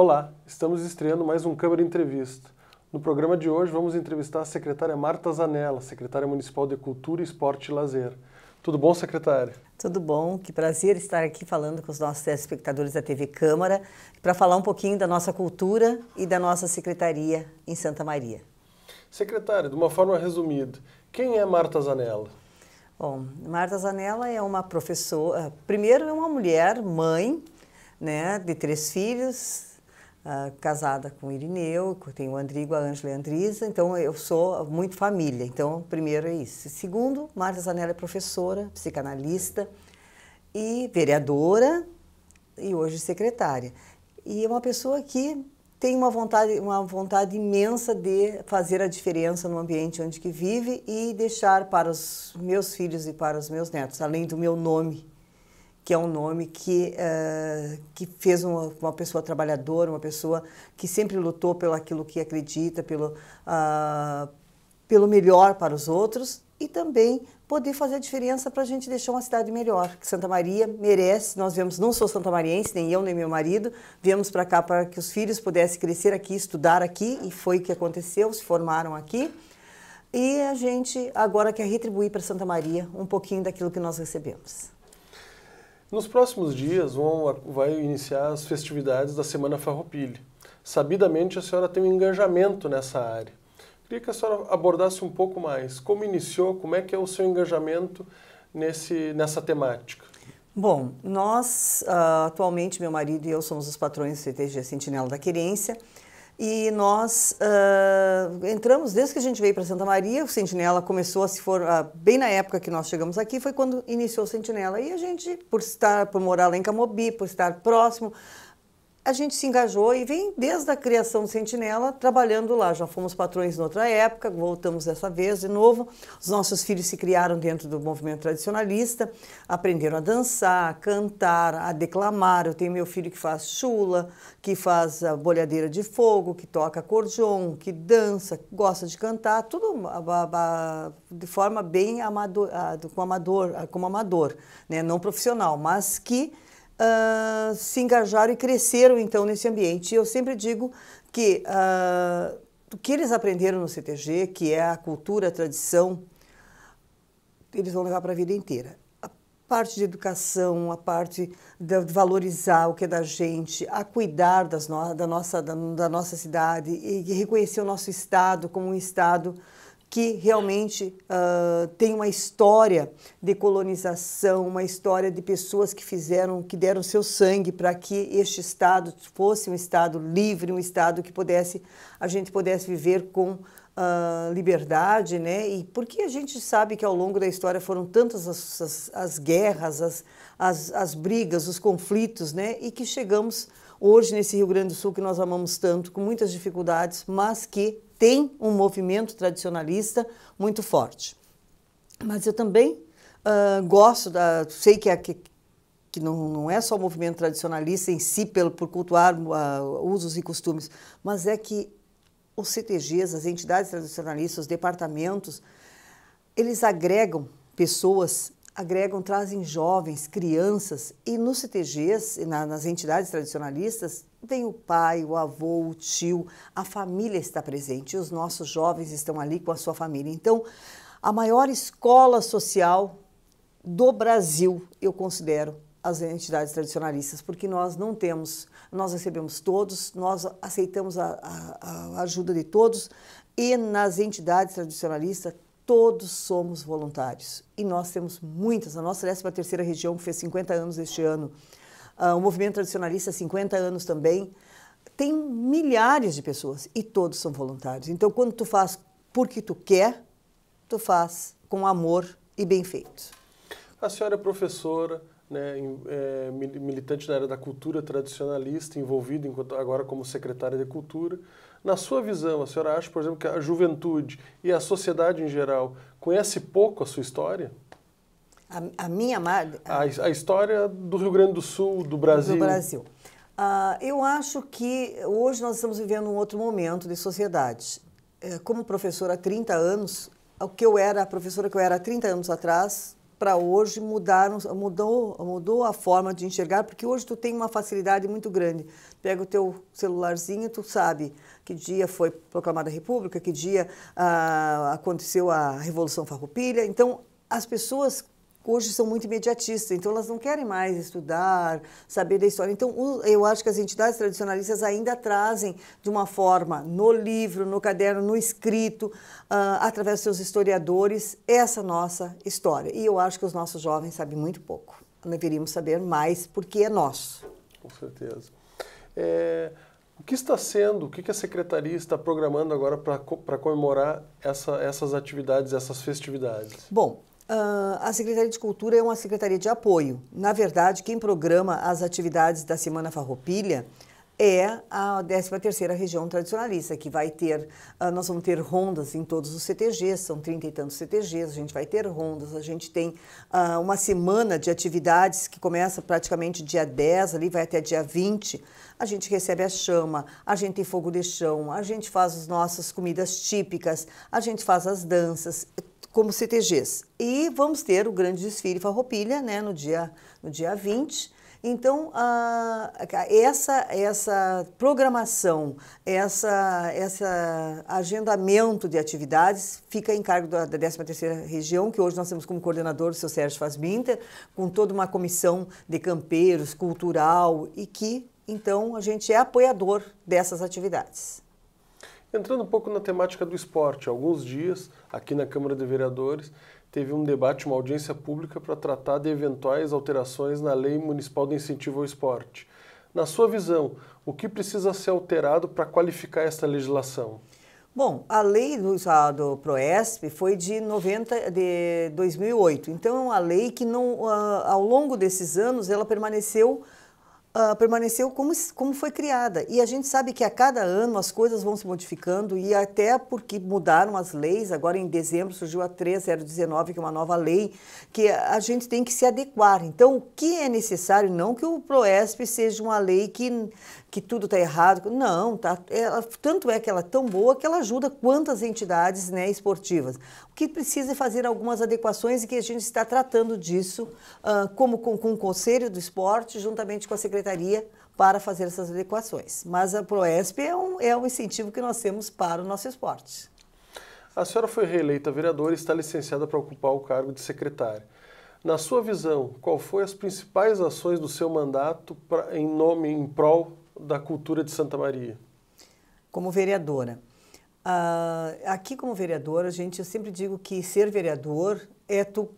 Olá, estamos estreando mais um Câmara Entrevista. No programa de hoje vamos entrevistar a secretária Marta Zanella, secretária municipal de Cultura, Esporte e Lazer. Tudo bom, secretária? Tudo bom, que prazer estar aqui falando com os nossos telespectadores da TV Câmara para falar um pouquinho da nossa cultura e da nossa secretaria em Santa Maria. Secretária, de uma forma resumida, quem é Marta Zanella? Bom, Marta Zanella é uma professora, primeiro é uma mulher, mãe, né, de três filhos, ah, casada com Irineu, tenho o Andrigo, a Ângela e a Andrisa, então eu sou muito família. Então, primeiro é isso. Segundo, Marta Zanella é professora, psicanalista e vereadora e hoje secretária. E é uma pessoa que tem uma vontade, uma vontade imensa de fazer a diferença no ambiente onde que vive e deixar para os meus filhos e para os meus netos, além do meu nome, que é um nome que, uh, que fez uma, uma, pessoa trabalhadora, uma pessoa que sempre lutou pelo aquilo que acredita, pelo, uh, pelo melhor para os outros e também poder fazer a diferença para a gente deixar uma cidade melhor, que Santa Maria merece. Nós viemos, não sou mariense, nem eu, nem meu marido, viemos para cá para que os filhos pudessem crescer aqui, estudar aqui, e foi o que aconteceu, se formaram aqui. E a gente agora quer retribuir para Santa Maria um pouquinho daquilo que nós recebemos. Nos próximos dias vão, vai iniciar as festividades da Semana Farroupilha. Sabidamente a senhora tem um engajamento nessa área. Queria que a senhora abordasse um pouco mais como iniciou, como é que é o seu engajamento nesse, nessa temática. Bom, nós uh, atualmente, meu marido e eu somos os patrões do CTG Sentinela da Querência. E nós uh, entramos, desde que a gente veio para Santa Maria, o Sentinela começou a se formar, ah, bem na época que nós chegamos aqui, foi quando iniciou o Sentinela. E a gente, por estar, por morar lá em Camobi, por estar próximo, a gente se engajou e vem desde a criação do Sentinela trabalhando lá. Já fomos patrões noutra época, voltamos dessa vez de novo. Os nossos filhos se criaram dentro do movimento tradicionalista, aprenderam a dançar, a cantar, a declamar. Eu tenho meu filho que faz chula, que faz a ah, bolhadeira de fogo, que toca acordeon, que dança, que gosta de cantar, tudo ah, de forma bem amador, ah, como amador, como amador né? não profissional, mas que uh, se engajaram e cresceram então nesse ambiente. E eu sempre digo que uh, o que eles aprenderam no CTG, que é a cultura, a tradição, eles vão levar para a vida inteira. A parte de educação, a parte de valorizar o que é da gente, a cuidar das no, da, nossa, da, da nossa cidade e reconhecer o nosso Estado como um Estado que realmente uh, tem uma história de colonização, uma história de pessoas que fizeram, que deram seu sangue para que este estado fosse um estado livre, um estado que pudesse a gente pudesse viver com uh, liberdade, né? E porque a gente sabe que ao longo da história foram tantas as, as, as guerras, as, as, as brigas, os conflitos, né? E que chegamos hoje nesse Rio Grande do Sul que nós amamos tanto, com muitas dificuldades, mas que tem um movimento tradicionalista muito forte. Mas eu também uh, gosto, da, sei que, é, que, que não, não, é só o movimento tradicionalista em si, pelo, por cultuar uh, usos e costumes, mas é que os CTGs, as entidades tradicionalistas, os departamentos, eles agregam pessoas agregam, trazem jovens, crianças, e nos CTGs, nas entidades tradicionalistas, tem o pai, o avô, o tio, a família está presente, os nossos jovens estão ali com a sua família. Então, a maior escola social do Brasil, eu considero, as entidades tradicionalistas, porque nós não temos, nós recebemos todos, nós aceitamos a, a, a ajuda de todos, e nas entidades tradicionalistas todos somos voluntários. E nós temos muitas. A nossa 13 terceira região, que fez 50 anos este ano, uh, o movimento tradicionalista 50 anos também, tem milhares de pessoas e todos são voluntários. Então, quando tu faz porque tu quer, tu faz com amor e bem feito. A senhora é professora, né, é, militante da área da cultura tradicionalista, envolvido enquanto, agora como secretária de cultura. Na sua visão, a senhora acha, por exemplo, que a juventude e a sociedade em geral conhece pouco a sua história? A, a minha amada? A, a, história do Rio Grande do Sul, do Brasil. Do Brasil. Ah, eu acho que hoje nós estamos vivendo um outro momento de sociedade. Eh, como professora há 30 anos, o que eu era, a professora que eu era há 30 anos atrás, para hoje mudaram, mudou, mudou a forma de enxergar, porque hoje tu tem uma facilidade muito grande. Pega o teu celularzinho, tu sabe que dia foi proclamada a República, que dia ah, aconteceu a Revolução Farroupilha. Então, as pessoas hoje são muito imediatistas, então elas não querem mais estudar, saber da história. Então, eu acho que as entidades tradicionalistas ainda trazem de uma forma, no livro, no caderno, no escrito, uh, através dos seus historiadores, essa nossa história. E eu acho que os nossos jovens sabem muito pouco. Deveríamos saber mais, porque é nosso. Com certeza. É... O que está sendo, o que a secretaria está programando agora para comemorar essa, essas atividades, essas festividades? Bom, Uh, a Secretaria de Cultura é uma secretaria de apoio. Na verdade, quem programa as atividades da Semana Farroupilha é a 13ª Região Tradicionalista, que vai ter, uh, nós vamos ter rondas em todos os CTGs, são 30 e tantos CTGs, a gente vai ter rondas, a gente tem uh, uma semana de atividades que começa praticamente dia 10, ali vai até dia 20, a gente recebe a chama, a gente tem fogo de chão, a gente faz as nossas comidas típicas, a gente faz as danças, como CTGs. E vamos ter o grande desfile Farroupilha, né, no dia, no dia 20, então, a, essa, essa programação, essa, essa agendamento de atividades fica em cargo da, da 13ª região, que hoje nós temos como coordenador o seu Sérgio Fazbinter, com toda uma comissão de campeiros, cultural, e que, então, a gente é apoiador dessas atividades. Entrando um pouco na temática do esporte, há alguns dias, aqui na Câmara de Vereadores, teve um debate, uma audiência pública para tratar de eventuais alterações na Lei Municipal de Incentivo ao Esporte. Na sua visão, o que precisa ser alterado para qualificar esta legislação? Bom, a lei do, a, do Proesp foi de 90 de 2008. Então é uma lei que não, ah, ao longo desses anos ela permaneceu uh, permaneceu como, como foi criada. E a gente sabe que a cada ano as coisas vão se modificando e até porque mudaram as leis, agora em dezembro surgiu a 3019, que é uma nova lei, que a gente tem que se adequar. Então, o que é necessário, não que o PROESP seja uma lei que que tudo está errado. Não, tá, ela, tanto é que ela é tão boa que ela ajuda quantas entidades né, esportivas. O que precisa é fazer algumas adequações e que a gente está tratando disso, uh, como com, com o Conselho do Esporte, juntamente com a Secretaria, para fazer essas adequações. Mas a ProESP é um, é um incentivo que nós temos para o nosso esporte. A senhora foi reeleita vereadora e está licenciada para ocupar o cargo de secretária. Na sua visão, qual foi as principais ações do seu mandato pra, em nome, em prol da cultura de Santa Maria? Como vereadora. Uh, aqui, como vereadora, gente, eu sempre digo que ser vereador é tu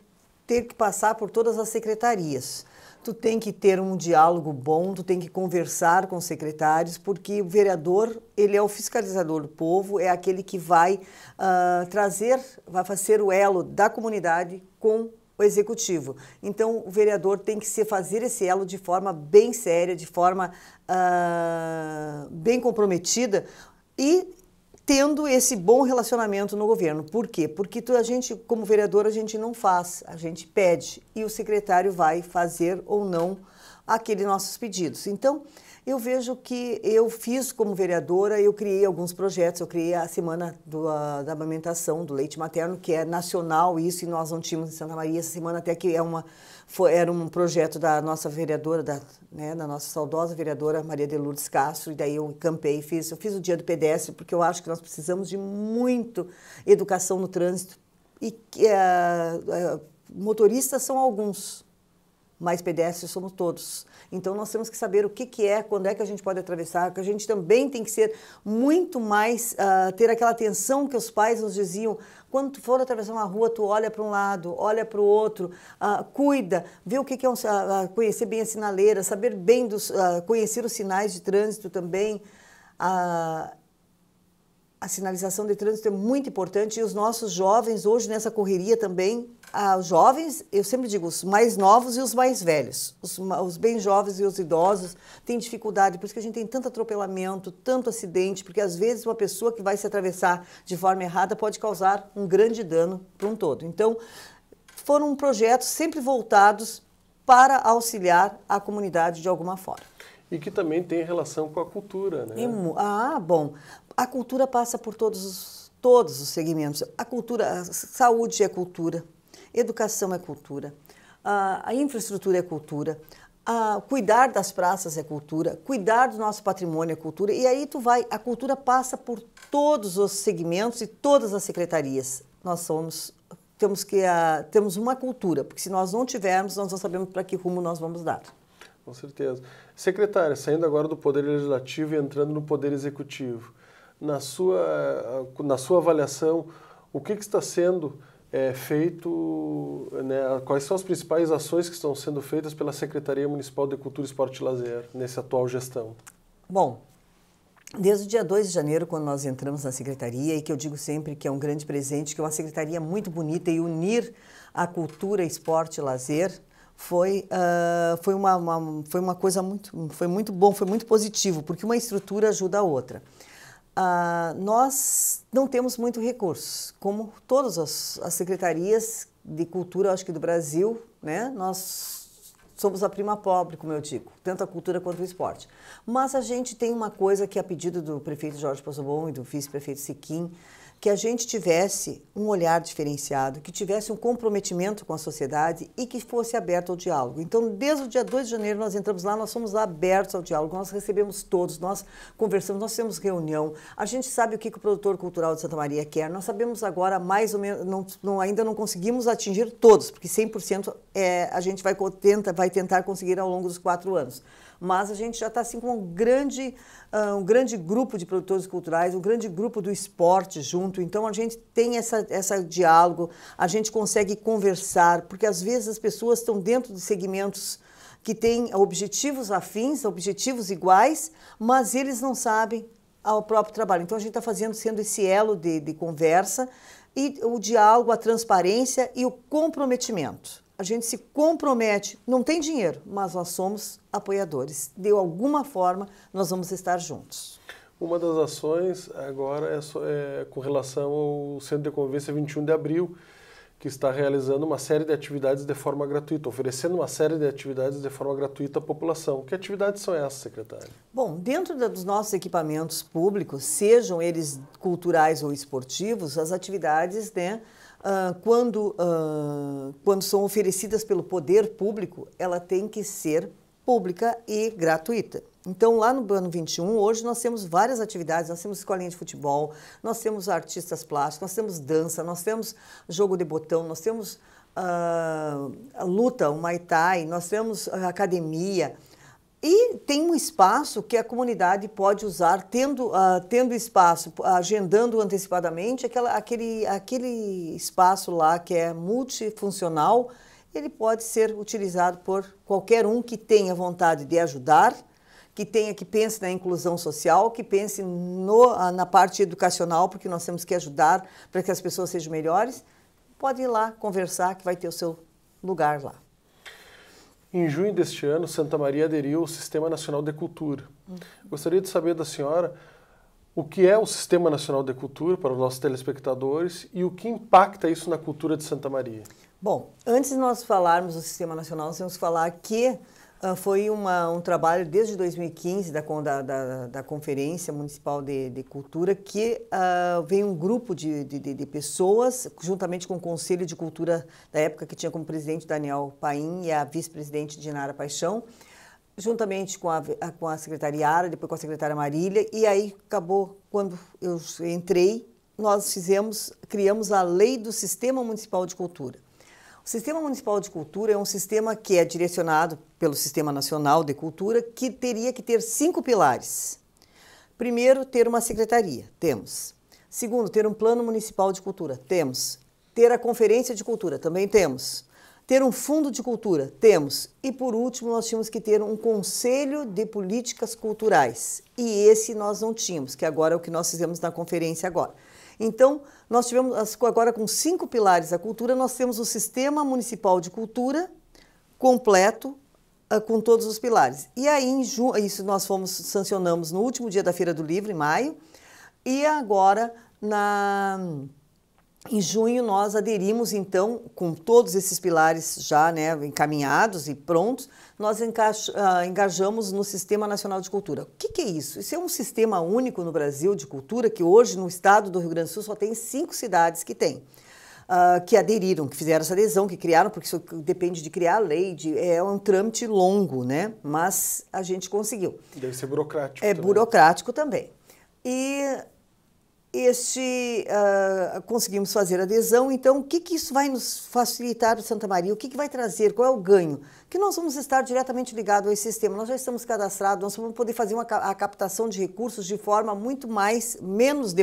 ter que passar por todas as secretarias. Tu tem que ter um diálogo bom, tu tem que conversar com os secretários, porque o vereador, ele é o fiscalizador do povo, é aquele que vai uh, trazer, vai fazer o elo da comunidade com o executivo. Então, o vereador tem que se fazer esse elo de forma bem séria, de forma uh, bem comprometida e tendo esse bom relacionamento no governo. Por quê? Porque a gente, como vereador, a gente não faz, a gente pede e o secretário vai fazer ou não aqueles nossos pedidos. Então, eu vejo que eu fiz como vereadora, eu criei alguns projetos, eu criei a Semana do, a, da Amamentação do Leite Materno, que é nacional isso, e nós não tínhamos em Santa Maria essa semana, até que é uma, foi, era um projeto da nossa vereadora, da, né, da nossa saudosa vereadora Maria de Lourdes Castro, e daí eu campei, fiz, eu fiz o Dia do Pedestre, porque eu acho que nós precisamos de muito educação no trânsito, e eh, eh, motoristas são alguns, mas pedestres somos todos. Então nós temos que saber o que, que é, quando é que a gente pode atravessar, que a gente também tem que ser muito mais, uh, ter aquela atenção que os pais nos diziam, quando tu for atravessar uma rua, tu olha para um lado, olha para o outro, uh, cuida, vê o que, que é um, uh, conhecer bem a sinaleira, saber bem, dos, conhecer os sinais de trânsito também, a sinalização de trânsito é muito importante e os nossos jovens, hoje nessa correria também, ah, os jovens, eu sempre digo, os mais novos e os mais velhos, os, os, bem jovens e os idosos têm dificuldade, por isso que a gente tem tanto atropelamento, tanto acidente, porque às vezes uma pessoa que vai se atravessar de forma errada pode causar um grande dano para um todo. Então, foram projetos sempre voltados para auxiliar a comunidade de alguma forma. E que também tem relação com a cultura, né? E, ah, bom a cultura passa por todos os, todos os segmentos. A cultura, a saúde é cultura, educação é cultura, a, a infraestrutura é cultura, a cuidar das praças é cultura, cuidar do nosso patrimônio é cultura, e aí tu vai, a cultura passa por todos os segmentos e todas as secretarias. Nós somos temos que a, temos uma cultura, porque se nós não tivermos, nós não sabemos para que rumo nós vamos dar. Com certeza. Secretária, saindo agora do poder legislativo e entrando no poder executivo, na sua, na sua avaliação, o que, que está sendo é, feito, né, quais são as principais ações que estão sendo feitas pela Secretaria Municipal de Cultura, Esporte e Lazer nessa atual gestão? Bom, Desde o dia 2 de janeiro, quando nós entramos na secretaria, e que eu digo sempre que é um grande presente, que é uma secretaria muito bonita e unir a cultura, esporte e lazer foi, uh, foi, uma, uma, foi uma coisa muito, foi muito bom, foi muito positivo, porque uma estrutura ajuda a outra. Ah, nós não temos muito recurso, como todas as, as secretarias de cultura, acho que do Brasil, né? Nós somos a prima pobre, como eu digo, tanto a cultura quanto o esporte. Mas a gente tem uma coisa que, é a pedido do prefeito Jorge Pozobon e do vice-prefeito Siquim, que a gente tivesse um olhar diferenciado, que tivesse um comprometimento com a sociedade e que fosse aberto ao diálogo. Então, desde o dia 2 de janeiro, nós entramos lá, nós somos abertos ao diálogo, nós recebemos todos, nós conversamos, nós temos reunião, a gente sabe o que, que o produtor cultural de Santa Maria quer, nós sabemos agora mais ou menos, não, não, ainda não conseguimos atingir todos, porque 100% é, eh, a gente vai, tenta, vai tentar conseguir ao longo dos quatro anos mas a gente já está assim com um grande, ah, um grande grupo de produtores culturais, um grande grupo do esporte junto, então a gente tem essa, essa diálogo, a gente consegue conversar, porque às vezes as pessoas estão dentro de segmentos que têm objetivos afins, objetivos iguais, mas eles não sabem ao próprio trabalho. Então a gente está fazendo, sendo esse elo de, de conversa, e o diálogo, a transparência e o comprometimento a gente se compromete, não tem dinheiro, mas nós somos apoiadores. De alguma forma, nós vamos estar juntos. Uma das ações agora é, só, é com relação ao Centro de Convivência 21 de Abril, que está realizando uma série de atividades de forma gratuita, oferecendo uma série de atividades de forma gratuita à população. Que atividades são essas, secretária? Bom, dentro dos nossos equipamentos públicos, sejam eles culturais ou esportivos, as atividades né, Uh, quando, uh, quando são oferecidas pelo poder público, ela tem que ser pública e gratuita. Então, lá no ano 21, hoje nós temos várias atividades, nós temos escolinha de futebol, nós temos artistas plásticos, nós temos dança, nós temos jogo de botão, nós temos uh, luta, o Muay Thai, nós temos academia, e tem um espaço que a comunidade pode usar, tendo, uh, tendo espaço, agendando antecipadamente, aquela, aquele, aquele espaço lá que é multifuncional, ele pode ser utilizado por qualquer um que tenha vontade de ajudar, que tenha que pense na inclusão social, que pense no, ah, na parte educacional, porque nós temos que ajudar para que as pessoas sejam melhores, pode ir lá conversar que vai ter o seu lugar lá. Em junho deste ano, Santa Maria aderiu ao Sistema Nacional de Cultura. Gostaria de saber da senhora o que é o Sistema Nacional de Cultura para os nossos telespectadores e o que impacta isso na cultura de Santa Maria. Bom, antes de nós falarmos do Sistema Nacional, nós temos que falar que ah, foi uma, um trabalho desde 2015 da, da, da, Conferência Municipal de, de Cultura que uh, ah, veio um grupo de, de, de, pessoas, juntamente com o Conselho de Cultura da época, que tinha como presidente Daniel Paim e a vice-presidente Dinara Paixão, juntamente com a, com a secretária Ara, depois com a secretária Marília, e aí acabou, quando eu entrei, nós fizemos, criamos a Lei do Sistema Municipal de Cultura Sistema Municipal de Cultura é um sistema que é direcionado pelo Sistema Nacional de Cultura, que teria que ter cinco pilares. Primeiro, ter uma secretaria, temos. Segundo, ter um plano municipal de cultura, temos. Ter a conferência de cultura, também temos. Ter um fundo de cultura, temos. E por último, nós tínhamos que ter um conselho de políticas culturais. E esse nós não tínhamos, que agora é o que nós fizemos na conferência agora. Então, nós tivemos agora com cinco pilares da cultura, nós temos o Sistema Municipal de Cultura completo, ah, com todos os pilares. E aí, em junho, isso nós fomos, sancionamos no último dia da Feira do Livro, em maio, e agora, na, em junho, nós aderimos, então, com todos esses pilares já né, encaminhados e prontos, nós ah, engajamos no Sistema Nacional de Cultura. O que, é isso? Isso é um sistema único no Brasil de cultura, que hoje no estado do Rio Grande do Sul só tem cinco cidades que tem. Ah, que aderiram, que fizeram essa adesão, que criaram, porque isso depende de criar a lei, de, é um trâmite longo, né? Mas a gente conseguiu. Deve ser burocrático. É também. burocrático também. E este, uh, conseguimos fazer adesão, então o que, que isso vai nos facilitar o Santa Maria? O que, que vai trazer? Qual é o ganho? Que nós vamos estar diretamente ligados a esse sistema, nós já estamos cadastrados, nós vamos poder fazer uma, a captação de recursos de forma muito mais, menos,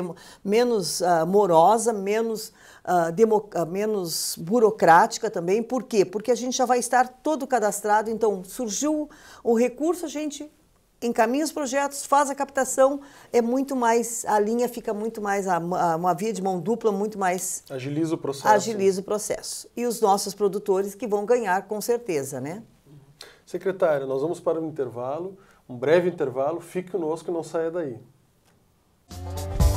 menos uh, morosa, menos, uh, menos burocrática também. Por quê? Porque a gente já vai estar todo cadastrado, então surgiu o recurso, a gente encaminha os projetos, faz a captação, é muito mais, a linha fica muito mais, a, a, uma via de mão dupla muito mais... Agiliza o processo. Agiliza o processo. E os nossos produtores que vão ganhar com certeza, né? Secretária, nós vamos para um intervalo, um breve intervalo, fique conosco e não saia daí. Música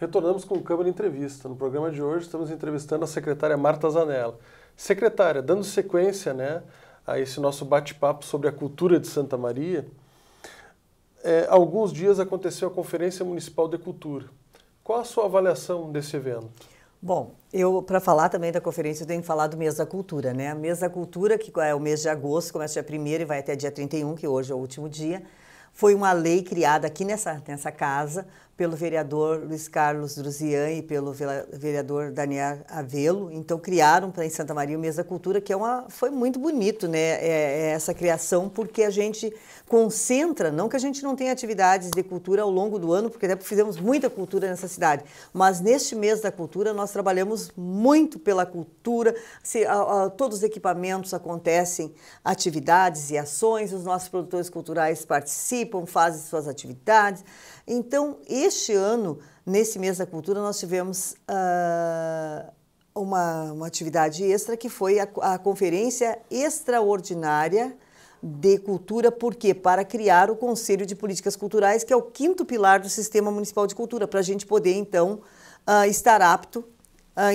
Retornamos com o Câmara Entrevista. No programa de hoje estamos entrevistando a secretária Marta Zanella. Secretária, dando sequência né, a esse nosso bate-papo sobre a cultura de Santa Maria, é, alguns dias aconteceu a Conferência Municipal de Cultura. Qual a sua avaliação desse evento? Bom, eu para falar também da conferência, eu tenho que falar do mês da cultura, né? A mês da cultura, que é o mês de agosto, começa dia 1 e vai até dia 31, que hoje é o último dia, foi uma lei criada aqui nessa, nessa casa pelo vereador Luiz Carlos Druzian e pelo vereador Daniel Avelo. Então criaram para em Santa Maria o Mês da Cultura, que é uma, foi muito bonito, né? É, é essa criação, porque a gente concentra, não que a gente não tenha atividades de cultura ao longo do ano, porque até fizemos muita cultura nessa cidade, mas neste mês da cultura nós trabalhamos muito pela cultura, se, a, a, todos os equipamentos acontecem atividades e ações, os nossos produtores culturais participam, fazem suas atividades. Então, este ano, nesse mês da cultura, nós tivemos uh, uma, uma, atividade extra que foi a, a conferência extraordinária de cultura, porque para criar o Conselho de Políticas Culturais, que é o quinto pilar do Sistema Municipal de Cultura, para a gente poder, então, uh, estar apto ah,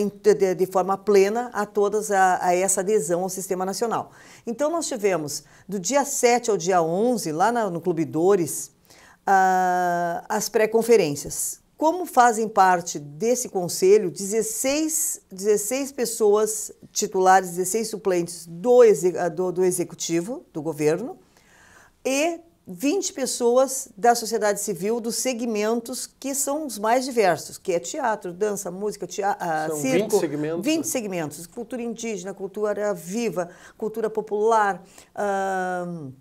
de, forma plena a todas a, a, essa adesão ao Sistema Nacional. Então nós tivemos do dia 7 ao dia 11, lá na, no Clube Dores, uh, as pré-conferências. Como fazem parte desse conselho 16, 16 pessoas titulares, 16 suplentes do, ah, do, do executivo, do governo, e 20 pessoas da sociedade civil dos segmentos que são os mais diversos, que é teatro, dança, música, teatro, ah, circo. 20 segmentos. 20 segmentos. Cultura indígena, cultura viva, cultura popular. Uh,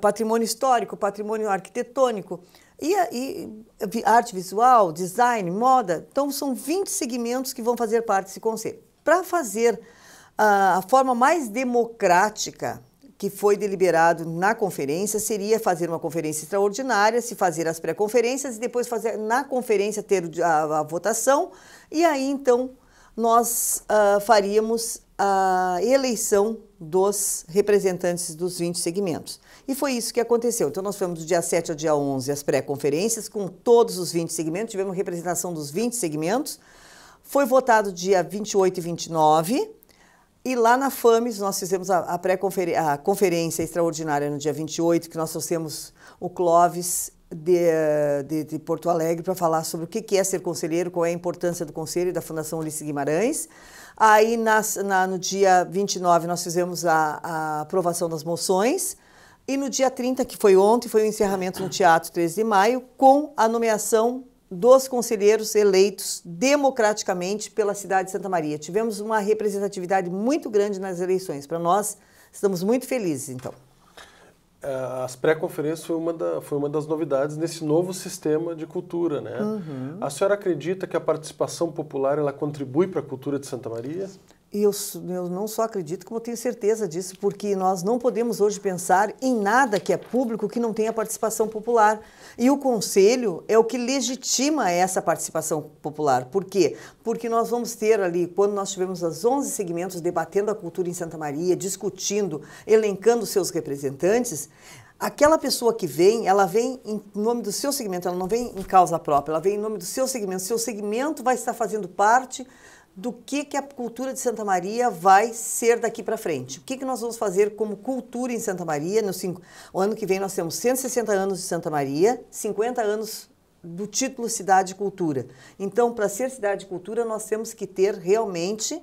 patrimônio histórico, patrimônio arquitetônico, e, e, arte visual, design, moda. Então, são 20 segmentos que vão fazer parte desse conselho. Para fazer a, a forma mais democrática que foi deliberado na conferência seria fazer uma conferência extraordinária, se fazer as pré-conferências e depois fazer na conferência ter a, a votação e aí então nós uh, faríamos a eleição dos representantes dos 20 segmentos. E foi isso que aconteceu. Então, nós fomos do dia 7 ao dia 11 as pré-conferências, com todos os 20 segmentos, tivemos representação dos 20 segmentos. Foi votado dia 28 e 29. E lá na FAMES, nós fizemos a, a pré-conferência conferência extraordinária no dia 28, que nós trouxemos o Clóvis de, de, de Porto Alegre para falar sobre o que é ser conselheiro, qual é a importância do conselho e da Fundação Ulisses Guimarães. Aí nas, na, no dia 29 nós fizemos a, a aprovação das moções. E no dia 30, que foi ontem, foi o encerramento no Teatro 13 de Maio, com a nomeação dos conselheiros eleitos democraticamente pela cidade de Santa Maria. Tivemos uma representatividade muito grande nas eleições. Para nós, estamos muito felizes, então. Eh, as pré-conferências foi, uma da, foi uma das novidades nesse novo sistema de cultura, né? Uhum. A senhora acredita que a participação popular ela contribui para a cultura de Santa Maria? Eu, eu, não só acredito, como tenho certeza disso, porque nós não podemos hoje pensar em nada que é público que não tenha participação popular. E o Conselho é o que legitima essa participação popular. Por quê? Porque nós vamos ter ali, quando nós tivemos as 11 segmentos debatendo a cultura em Santa Maria, discutindo, elencando seus representantes, aquela pessoa que vem, ela vem em nome do seu segmento, ela não vem em causa própria, ela vem em nome do seu segmento. Seu segmento vai estar fazendo parte do que, que a cultura de Santa Maria vai ser daqui para frente. O que, que nós vamos fazer como cultura em Santa Maria? No cinco... O ano que vem nós temos 160 anos de Santa Maria, 50 anos do título Cidade e Cultura. Então, para ser Cidade e Cultura, nós temos que ter realmente uh,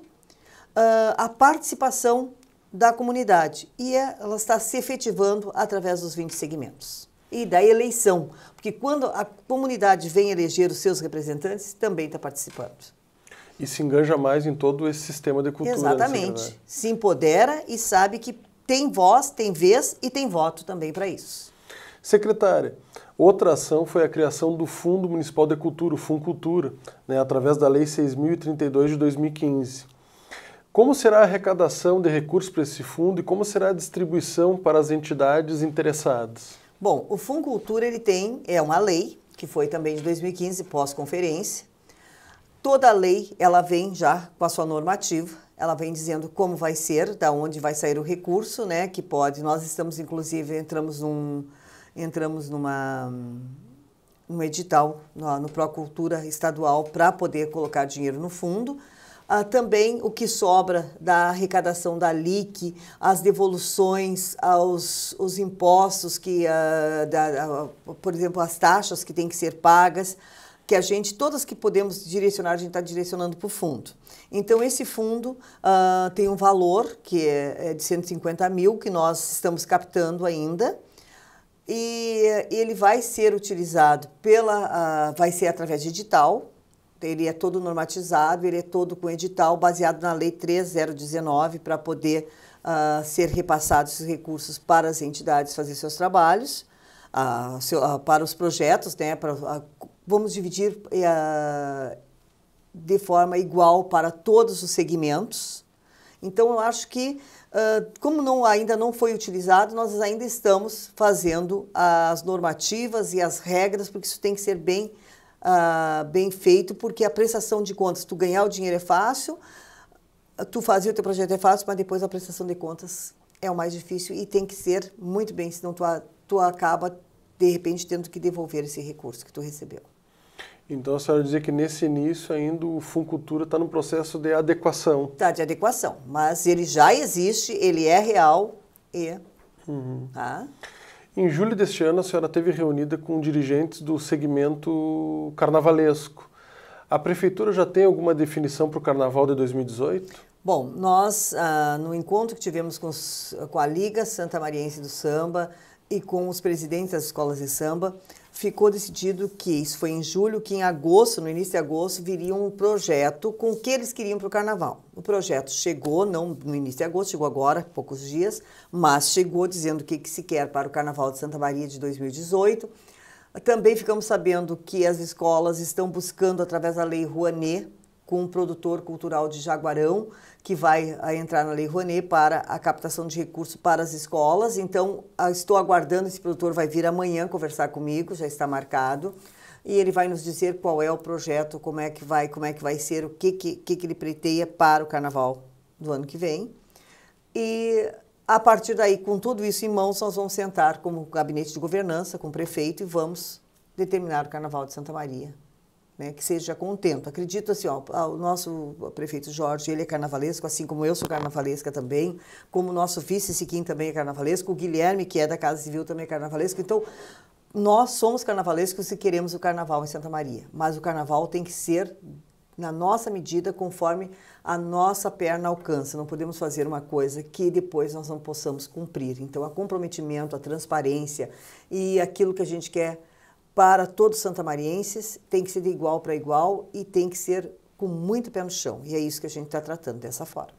a participação da comunidade. E é, ela está se efetivando através dos 20 segmentos e da eleição, porque quando a comunidade vem eleger os seus representantes, também está participando. E se enganja mais em todo esse sistema de cultura. Assim, né, Exatamente. Se empodera e sabe que tem voz, tem vez e tem voto também para isso. Secretária, outra ação foi a criação do Fundo Municipal de Cultura, o Funcultura, né, através da Lei 6.032 de 2015. Como será a arrecadação de recursos para esse fundo e como será a distribuição para as entidades interessadas? Bom, o Fundo Cultura ele tem é uma lei que foi também de 2015 pós conferência, toda a lei ela vem já com a sua normativa, ela vem dizendo como vai ser, da onde vai sair o recurso, né? Que pode. Nós estamos inclusive entramos num entramos numa um edital no, no Procultura Estadual para poder colocar dinheiro no fundo. Ah, também o que sobra da arrecadação da LIC, as devoluções aos os impostos, que, ah, da, ah, por exemplo, as taxas que têm que ser pagas que a gente, todas que podemos direcionar, a gente está direcionando para o fundo. Então, esse fundo uh, tem um valor que é, é de 150 mil, que nós estamos captando ainda e ele vai ser utilizado pela, uh, vai ser através de edital, ele é todo normatizado, ele é todo com edital, baseado na Lei 3019, para poder uh, ser repassados esses recursos para as entidades fazer seus trabalhos, uh, seu, para os projetos, né, para vamos dividir é, de forma igual para todos os segmentos. Então, eu acho que, uh, como não, ainda não foi utilizado, nós ainda estamos fazendo as normativas e as regras, porque isso tem que ser bem, uh, bem feito, porque a prestação de contas, tu ganhar o dinheiro é fácil, tu fazer o teu projeto é fácil, mas depois a prestação de contas é o mais difícil e tem que ser muito bem, senão tu, tu acaba, de repente, tendo que devolver esse recurso que tu recebeu. Então a senhora dizia que nesse início ainda o Funcultura está no processo de adequação. Está de adequação, mas ele já existe, ele é real e. Uhum. Tá? Em julho deste ano a senhora teve reunida com dirigentes do segmento carnavalesco. A prefeitura já tem alguma definição para o carnaval de 2018? Bom, nós, ah, no encontro que tivemos com, os, com, a Liga Santa Mariense do Samba e com os presidentes das escolas de samba, ficou decidido que, isso foi em julho, que em agosto, no início de agosto, viria um projeto com o que eles queriam para o carnaval. O projeto chegou, não no início de agosto, chegou agora, poucos dias, mas chegou dizendo o que, que se quer para o carnaval de Santa Maria de 2018. Também ficamos sabendo que as escolas estão buscando, através da Lei Rouanet, com um produtor cultural de Jaguarão, que vai eh, entrar na Lei Rouenet para a captação de recursos para as escolas. Então, ah, estou aguardando, esse produtor vai vir amanhã conversar comigo, já está marcado, e ele vai nos dizer qual é o projeto, como é que vai, como é que vai ser, o que, que, que ele preteia para o carnaval do ano que vem. E a partir daí, com tudo isso em mãos, nós vamos sentar como gabinete de governança, com o prefeito, e vamos determinar o Carnaval de Santa Maria né, que seja com o tempo. Acredito assim, ó, o nosso prefeito Jorge, ele é carnavalesco, assim como eu sou carnavalesca também, como o nosso vice Siquim também é carnavalesco, o Guilherme, que é da Casa Civil, também é carnavalesco. Então, nós somos carnavalescos e queremos o carnaval em Santa Maria, mas o carnaval tem que ser na nossa medida, conforme a nossa perna alcança. Não podemos fazer uma coisa que depois nós não possamos cumprir. Então, o comprometimento, a transparência e aquilo que a gente quer para todos os santamarienses, tem que ser de igual para igual e tem que ser com muito pé no chão. E é isso que a gente está tratando dessa forma.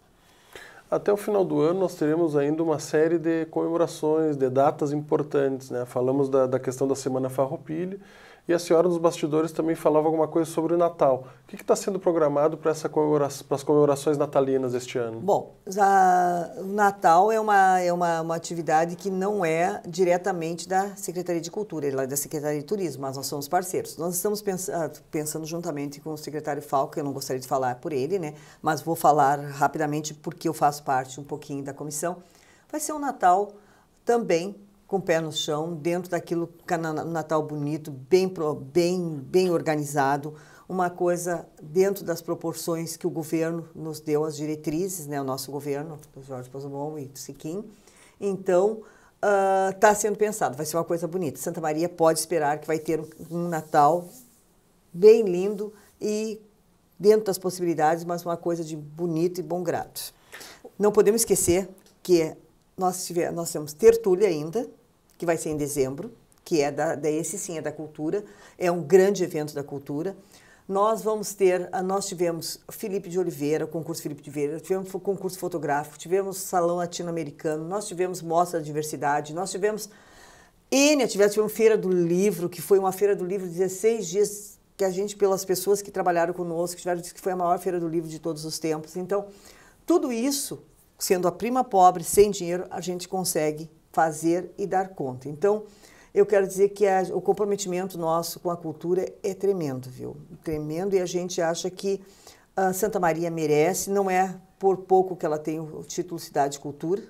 Até o final do ano nós teremos ainda uma série de comemorações, de datas importantes. Né? Falamos da, da questão da Semana Farroupilha, e a senhora nos bastidores também falava alguma coisa sobre o Natal. O que está sendo programado para comemora as comemorações natalinas este ano? Bom, a, o Natal é, uma, é uma, uma atividade que não é diretamente da Secretaria de Cultura, ela é da Secretaria de Turismo, mas nós somos parceiros. Nós estamos pensando, ah, pensando juntamente com o secretário Falco, eu não gostaria de falar por ele, né? mas vou falar rapidamente porque eu faço parte um pouquinho da comissão. Vai ser um Natal também com o pé no chão, dentro daquilo Natal bonito, bem, bem, bem organizado, uma coisa dentro das proporções que o governo nos deu, as diretrizes, né, o nosso governo, do Jorge Pazumon e do Siquim. Então, está ah, uh, sendo pensado, vai ser uma coisa bonita. Santa Maria pode esperar que vai ter um Natal bem lindo e dentro das possibilidades, mas uma coisa de bonito e bom grado. Não podemos esquecer que nós, tivemos, nós temos Tertúlia ainda, que vai ser em dezembro, que é da, da esse sim é da cultura, é um grande evento da cultura. Nós vamos ter, ah, nós tivemos Felipe de Oliveira, o concurso Felipe de Oliveira, tivemos o concurso fotográfico, tivemos Salão Latino-Americano, nós tivemos Mostra da Diversidade, nós tivemos N tivemos tivemos Feira do Livro, que foi uma Feira do Livro de 16 dias, que a gente, pelas pessoas que trabalharam conosco, tiveram, que foi a maior Feira do Livro de todos os tempos. Então, tudo isso, sendo a prima pobre, sem dinheiro, a gente consegue fazer e dar conta. Então, eu quero dizer que a, o comprometimento nosso com a cultura é tremendo, viu? Tremendo, e a gente acha que a Santa Maria merece, não é por pouco que ela tem o título Cidade Cultura,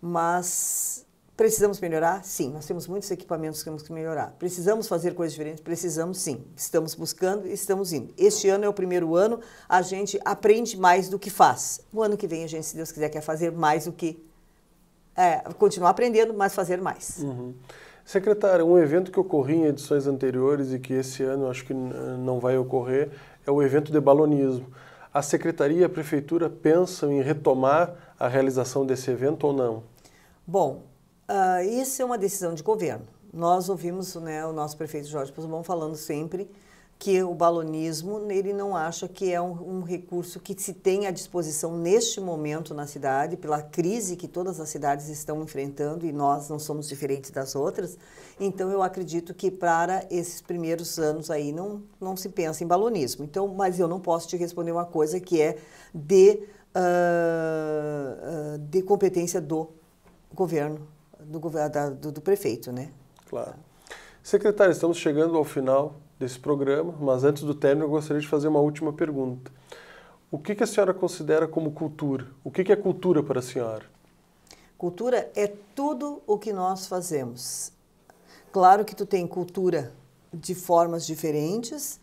mas precisamos melhorar? Sim, nós temos muitos equipamentos que temos que melhorar. Precisamos fazer coisas diferentes? Precisamos sim. Estamos buscando e estamos indo. Este ano é o primeiro ano, a gente aprende mais do que faz. No ano que vem, a gente, se Deus quiser, quer fazer mais do que é, continuar aprendendo, mas fazer mais. Uhum. Secretária, um evento que ocorria em edições anteriores e que esse ano acho que não vai ocorrer é o evento de balonismo. A Secretaria e a Prefeitura pensam em retomar a realização desse evento ou não? Bom, uh, isso é uma decisão de governo. Nós ouvimos né, o nosso prefeito Jorge Pusmon falando sempre que o balonismo ele não acha que é um, um, recurso que se tem à disposição neste momento na cidade, pela crise que todas as cidades estão enfrentando e nós não somos diferentes das outras. Então, eu acredito que para esses primeiros anos aí não, não se pensa em balonismo. Então, mas eu não posso te responder uma coisa que é de, uh, de competência do governo, do, do, do prefeito, né? Claro. Secretário, estamos chegando ao final desse programa, mas antes do término eu gostaria de fazer uma última pergunta. O que, que a senhora considera como cultura? O que, que é cultura para a senhora? Cultura é tudo o que nós fazemos. Claro que tu tem cultura de formas diferentes,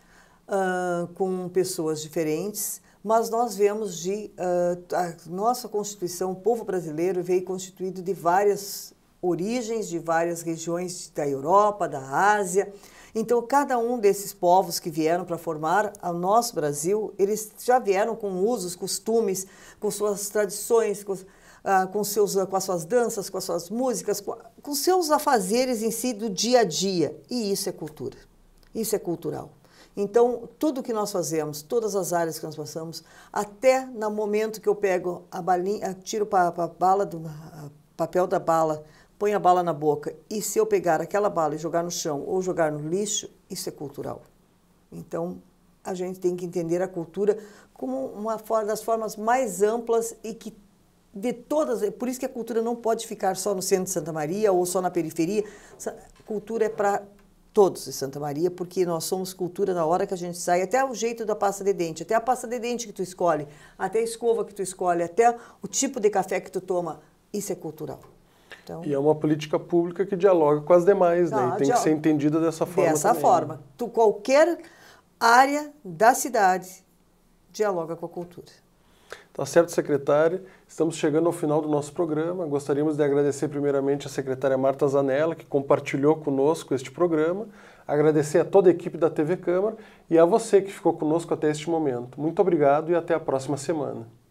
uh, com pessoas diferentes, mas nós vemos de uh, a nossa constituição, o povo brasileiro veio constituído de várias origens, de várias regiões da Europa, da Ásia. Então, cada um desses povos que vieram para formar o nosso Brasil, eles já vieram com usos, costumes, com suas tradições, com, ah, com seus, com as suas danças, com as suas músicas, com, com seus afazeres em si do dia a dia. E isso é cultura. Isso é cultural. Então, tudo que nós fazemos, todas as áreas que nós passamos, até no momento que eu pego a balinha, tiro a bala do papel da bala põe a bala na boca e se eu pegar aquela bala e jogar no chão ou jogar no lixo, isso é cultural. Então, a gente tem que entender a cultura como uma das formas mais amplas e que de todas, é por isso que a cultura não pode ficar só no centro de Santa Maria ou só na periferia. Cultura é para todos de Santa Maria, porque nós somos cultura na hora que a gente sai, até o jeito da pasta de dente, até a pasta de dente que tu escolhe, até a escova que tu escolhe, até o tipo de café que tu toma, isso é cultural. Então, e é uma política pública que dialoga com as demais, né? E tem que ser entendida dessa forma. Dessa também. Né? forma. Tu, qualquer área da cidade dialoga com a cultura. Tá certo, secretária. Estamos chegando ao final do nosso programa. Gostaríamos de agradecer primeiramente a secretária Marta Zanella, que compartilhou conosco este programa. Agradecer a toda a equipe da TV Câmara e a você que ficou conosco até este momento. Muito obrigado e até a próxima semana.